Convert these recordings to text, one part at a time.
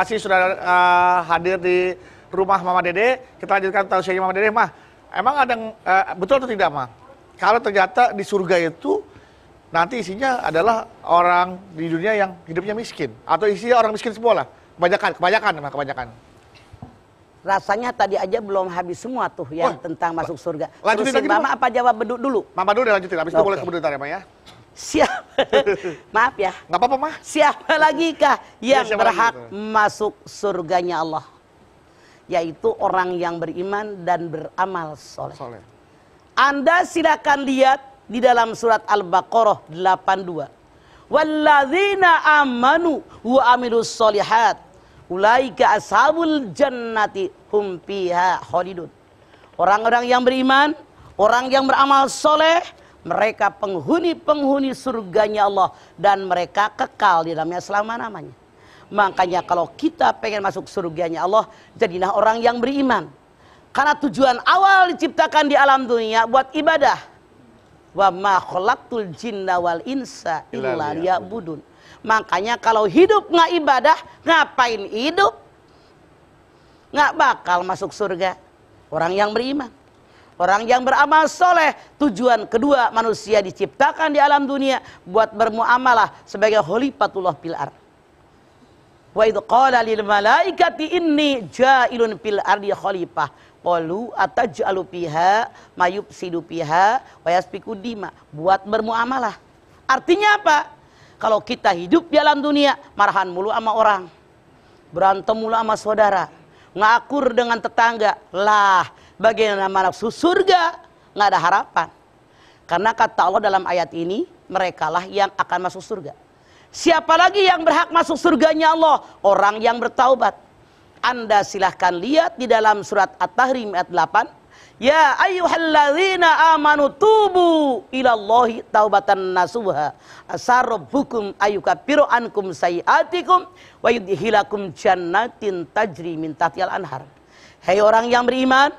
kasih sudah uh, hadir di rumah Mama Dede. Kita lanjutkan tausiahnya Mama Dede. Mah, emang ada yang, uh, betul atau tidak, Mah? Kalau ternyata di surga itu nanti isinya adalah orang di dunia yang hidupnya miskin atau isinya orang miskin semua lah. Kebanyakan, kebanyakan, Mah, kebanyakan. Rasanya tadi aja belum habis semua tuh ya oh, tentang masuk surga. Lanjutin Terusin lagi, Mama apa jawab beduk dulu? Mama dulu deh lanjutin, habis okay. itu boleh kebedutan ya, Mah ya siapa maaf ya nggak apa-apa mah siapa lagi kah yang ya, berhak lagi? masuk surganya Allah yaitu orang yang beriman dan beramal soleh. soleh. Anda silakan lihat di dalam surat Al-Baqarah 82. Walladzina amanu wa amilus solihat ulaika ashabul jannati hum fiha khalidun. Orang-orang yang beriman, orang yang beramal soleh, mereka penghuni-penghuni surganya Allah dan mereka kekal di dalamnya selama-namanya. Makanya kalau kita pengen masuk surganya Allah, jadilah orang yang beriman. Karena tujuan awal diciptakan di alam dunia buat ibadah. Wa ma khalaqtul jinna wal insa illa liya'budun. Makanya kalau hidup nggak ibadah, ngapain hidup? Nggak bakal masuk surga orang yang beriman. Orang yang beramal soleh, tujuan kedua manusia diciptakan di alam dunia buat bermuamalah sebagai holi patullah pilar. Wa idh qala lil malaikati inni ja'ilun fil ardi khalifah. Qalu ataj'alu atau jalupiha mayup wa yasfiku dima. Buat bermuamalah. Artinya apa? Kalau kita hidup di alam dunia, marahan mulu sama orang. Berantem mulu sama saudara ngakur dengan tetangga lah Bagaimana nafsu surga? Nggak ada harapan. Karena kata Allah dalam ayat ini, merekalah yang akan masuk surga. Siapa lagi yang berhak masuk surganya Allah? Orang yang bertaubat. Anda silahkan lihat di dalam surat At-Tahrim ayat 8. Ya ayyuhalladzina amanu tubu ilallahi taubatan nasuha. Asarubbukum ayukapiru ankum sayiatikum wa yudhilakum jannatin tajri min anhar. Hei orang yang beriman,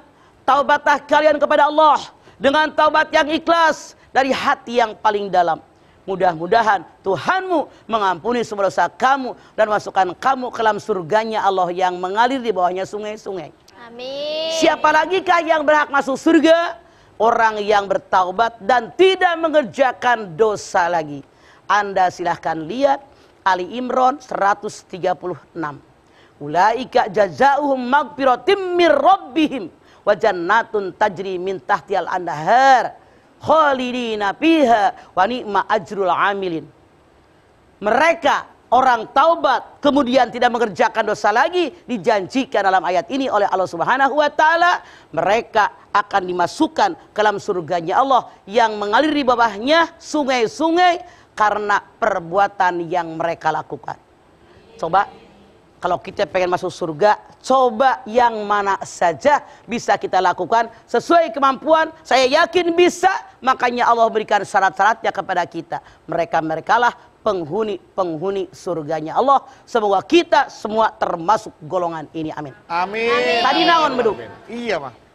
taubatlah kalian kepada Allah dengan taubat yang ikhlas dari hati yang paling dalam. Mudah-mudahan Tuhanmu mengampuni semua dosa kamu dan masukkan kamu ke dalam surganya Allah yang mengalir di bawahnya sungai-sungai. Amin. Siapa lagikah yang berhak masuk surga? Orang yang bertaubat dan tidak mengerjakan dosa lagi. Anda silahkan lihat Ali Imran 136. Ulaika jazauhum magfiratim mir rabbihim wa jannatun tajri min tahtiyal anhar khalidina fiha wa ni'ma ajrul amilin. Mereka orang taubat kemudian tidak mengerjakan dosa lagi dijanjikan dalam ayat ini oleh Allah Subhanahu wa taala mereka akan dimasukkan ke dalam surganya Allah yang mengalir di bawahnya sungai-sungai karena perbuatan yang mereka lakukan. Coba kalau kita pengen masuk surga, coba yang mana saja bisa kita lakukan sesuai kemampuan. Saya yakin bisa, makanya Allah berikan syarat-syaratnya kepada kita. Mereka-merekalah penghuni-penghuni surganya Allah. Semoga kita semua termasuk golongan ini. Amin. Amin. Tadi naon, Beduk? Iya, Mah.